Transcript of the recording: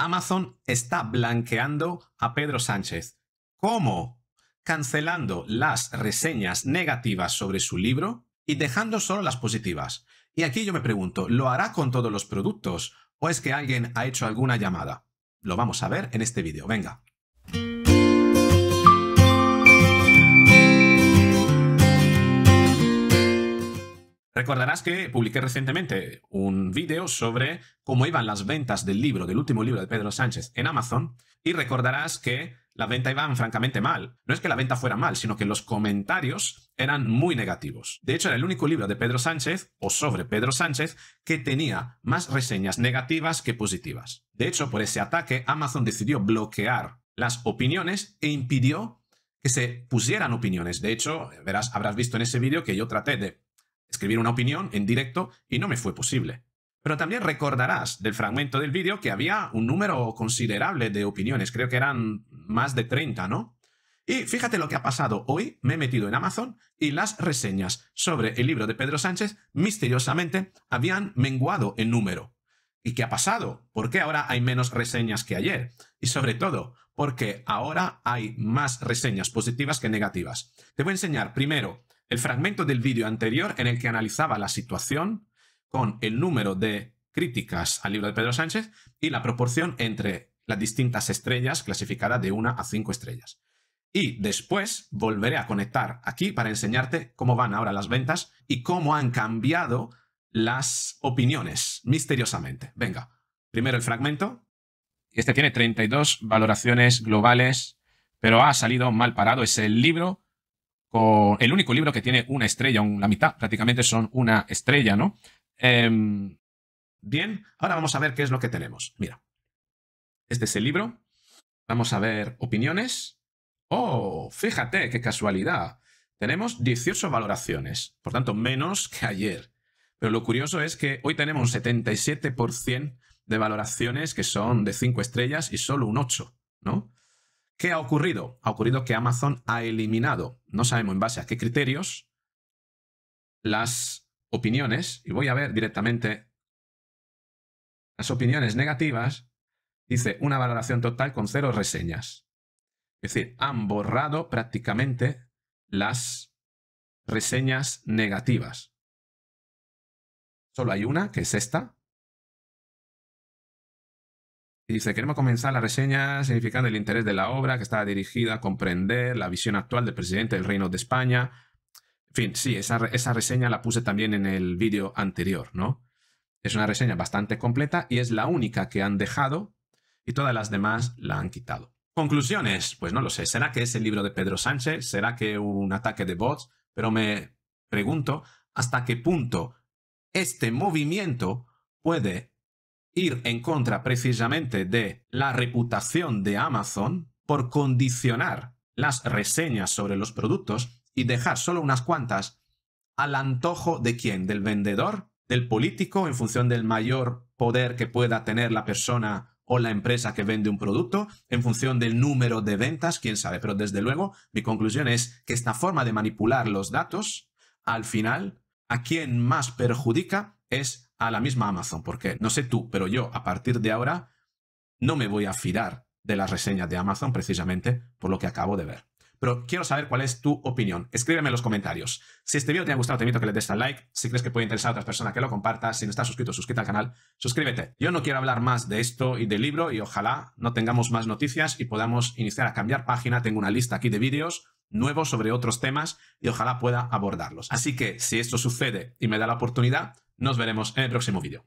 Amazon está blanqueando a Pedro Sánchez. ¿Cómo? Cancelando las reseñas negativas sobre su libro y dejando solo las positivas. Y aquí yo me pregunto, ¿lo hará con todos los productos o es que alguien ha hecho alguna llamada? Lo vamos a ver en este vídeo. Venga. Recordarás que publiqué recientemente un vídeo sobre cómo iban las ventas del libro, del último libro de Pedro Sánchez en Amazon, y recordarás que la venta iban francamente mal. No es que la venta fuera mal, sino que los comentarios eran muy negativos. De hecho, era el único libro de Pedro Sánchez, o sobre Pedro Sánchez, que tenía más reseñas negativas que positivas. De hecho, por ese ataque, Amazon decidió bloquear las opiniones e impidió que se pusieran opiniones. De hecho, verás, habrás visto en ese vídeo que yo traté de escribir una opinión en directo y no me fue posible. Pero también recordarás del fragmento del vídeo que había un número considerable de opiniones, creo que eran más de 30, ¿no? Y fíjate lo que ha pasado hoy, me he metido en Amazon y las reseñas sobre el libro de Pedro Sánchez misteriosamente habían menguado en número. ¿Y qué ha pasado? ¿Por qué ahora hay menos reseñas que ayer? Y sobre todo, porque ahora hay más reseñas positivas que negativas. Te voy a enseñar primero el fragmento del vídeo anterior en el que analizaba la situación con el número de críticas al libro de Pedro Sánchez y la proporción entre las distintas estrellas clasificada de una a cinco estrellas. Y después volveré a conectar aquí para enseñarte cómo van ahora las ventas y cómo han cambiado las opiniones misteriosamente. Venga, primero el fragmento. Este tiene 32 valoraciones globales, pero ha salido mal parado. Es el libro el único libro que tiene una estrella, la mitad prácticamente son una estrella, ¿no? Em, bien, ahora vamos a ver qué es lo que tenemos. Mira, este es el libro. Vamos a ver opiniones. Oh, fíjate qué casualidad. Tenemos 18 valoraciones, por tanto, menos que ayer. Pero lo curioso es que hoy tenemos un 77% de valoraciones que son de 5 estrellas y solo un 8, ¿no? ¿Qué ha ocurrido? Ha ocurrido que Amazon ha eliminado, no sabemos en base a qué criterios, las opiniones, y voy a ver directamente las opiniones negativas, dice una valoración total con cero reseñas. Es decir, han borrado prácticamente las reseñas negativas. Solo hay una, que es esta, dice, queremos comenzar la reseña significando el interés de la obra que está dirigida a comprender la visión actual del presidente del Reino de España. En fin, sí, esa, esa reseña la puse también en el vídeo anterior, ¿no? Es una reseña bastante completa y es la única que han dejado y todas las demás la han quitado. Conclusiones, pues no lo sé. ¿Será que es el libro de Pedro Sánchez? ¿Será que un ataque de bots? Pero me pregunto hasta qué punto este movimiento puede ir en contra precisamente de la reputación de Amazon por condicionar las reseñas sobre los productos y dejar solo unas cuantas al antojo de quién, del vendedor, del político, en función del mayor poder que pueda tener la persona o la empresa que vende un producto, en función del número de ventas, quién sabe, pero desde luego mi conclusión es que esta forma de manipular los datos, al final, a quien más perjudica es a la misma Amazon, porque no sé tú, pero yo a partir de ahora no me voy a fiar de las reseñas de Amazon precisamente por lo que acabo de ver. Pero quiero saber cuál es tu opinión. Escríbeme en los comentarios. Si este vídeo te ha gustado, te invito a que le des al like. Si crees que puede interesar a otras personas, que lo compartas. Si no estás suscrito, suscríbete al canal. Suscríbete. Yo no quiero hablar más de esto y del libro y ojalá no tengamos más noticias y podamos iniciar a cambiar página. Tengo una lista aquí de vídeos nuevos sobre otros temas y ojalá pueda abordarlos. Así que si esto sucede y me da la oportunidad, nos veremos en el próximo vídeo.